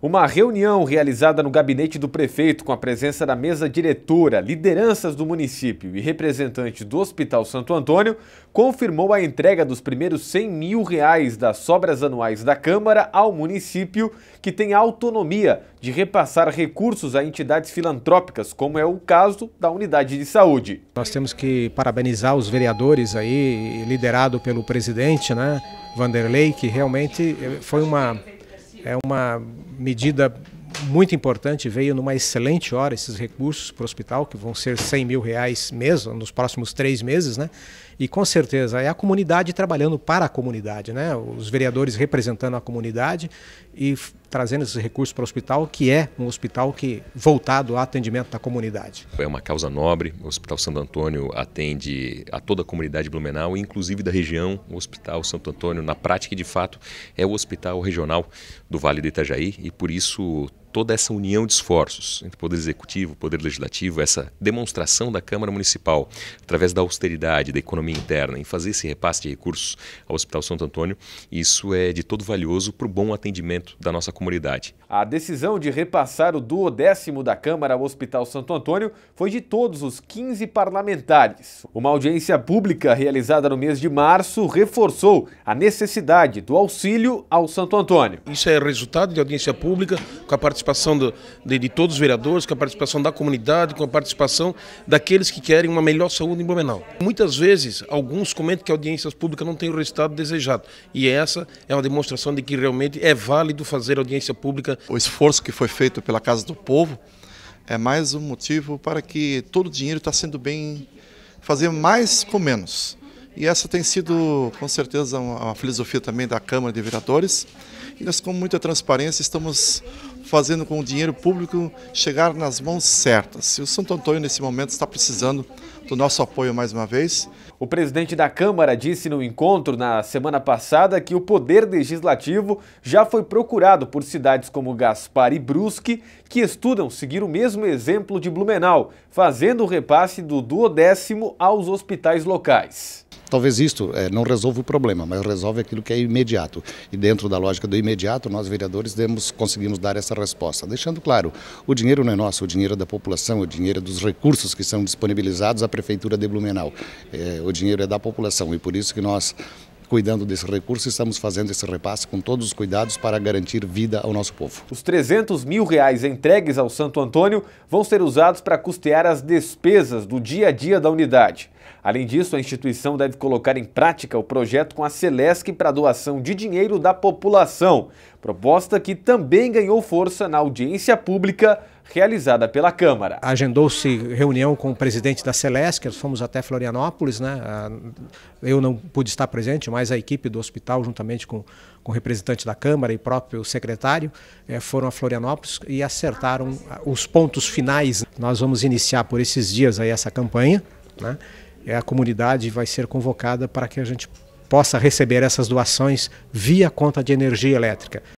Uma reunião realizada no gabinete do prefeito com a presença da mesa diretora, lideranças do município e representante do Hospital Santo Antônio confirmou a entrega dos primeiros 100 mil reais das sobras anuais da Câmara ao município, que tem autonomia de repassar recursos a entidades filantrópicas, como é o caso da unidade de saúde. Nós temos que parabenizar os vereadores aí, liderado pelo presidente, né, Vanderlei, que realmente eh, foi uma é uma medida muito importante, veio numa excelente hora esses recursos para o hospital, que vão ser 100 mil reais mesmo, nos próximos três meses, né? E com certeza é a comunidade trabalhando para a comunidade, né? Os vereadores representando a comunidade e trazendo esses recursos para o hospital, que é um hospital que voltado ao atendimento da comunidade. É uma causa nobre. O Hospital Santo Antônio atende a toda a comunidade Blumenau, inclusive da região. O Hospital Santo Antônio, na prática, de fato, é o hospital regional do Vale do Itajaí e por isso toda essa união de esforços entre o Poder Executivo, o Poder Legislativo, essa demonstração da Câmara Municipal, através da austeridade, da economia interna, em fazer esse repasse de recursos ao Hospital Santo Antônio, isso é de todo valioso para o bom atendimento da nossa comunidade comunidade. A decisão de repassar o duodécimo da Câmara ao Hospital Santo Antônio foi de todos os 15 parlamentares. Uma audiência pública realizada no mês de março reforçou a necessidade do auxílio ao Santo Antônio. Isso é resultado de audiência pública, com a participação do, de, de todos os vereadores, com a participação da comunidade, com a participação daqueles que querem uma melhor saúde em Blumenau. Muitas vezes, alguns comentam que audiências públicas não têm o resultado desejado. E essa é uma demonstração de que realmente é válido fazer audiência audiência pública. O esforço que foi feito pela Casa do Povo é mais um motivo para que todo o dinheiro está sendo bem fazer mais com menos. E essa tem sido, com certeza, uma filosofia também da Câmara de Vereadores. E nós, com muita transparência, estamos fazendo com o dinheiro público chegar nas mãos certas. E o Santo Antônio, nesse momento, está precisando do nosso apoio mais uma vez. O presidente da Câmara disse no encontro na semana passada que o poder legislativo já foi procurado por cidades como Gaspar e Brusque, que estudam seguir o mesmo exemplo de Blumenau, fazendo o repasse do duodécimo aos hospitais locais. Talvez isto é, não resolva o problema, mas resolve aquilo que é imediato. E dentro da lógica do imediato, nós vereadores demos, conseguimos dar essa resposta, deixando claro, o dinheiro não é nosso, o dinheiro é da população, o dinheiro é dos recursos que são disponibilizados à Prefeitura de Blumenau. É, o dinheiro é da população e por isso que nós cuidando desse recurso e estamos fazendo esse repasse com todos os cuidados para garantir vida ao nosso povo. Os 300 mil reais entregues ao Santo Antônio vão ser usados para custear as despesas do dia a dia da unidade. Além disso, a instituição deve colocar em prática o projeto com a Celesc para doação de dinheiro da população, proposta que também ganhou força na audiência pública realizada pela Câmara. Agendou-se reunião com o presidente da Celesc, fomos até Florianópolis, né? Ah, eu não pude estar presente, mas a equipe do hospital, juntamente com, com o representante da Câmara e próprio secretário, eh, foram a Florianópolis e acertaram ah, os pontos finais. Nós vamos iniciar por esses dias aí essa campanha, né? A comunidade vai ser convocada para que a gente possa receber essas doações via conta de energia elétrica.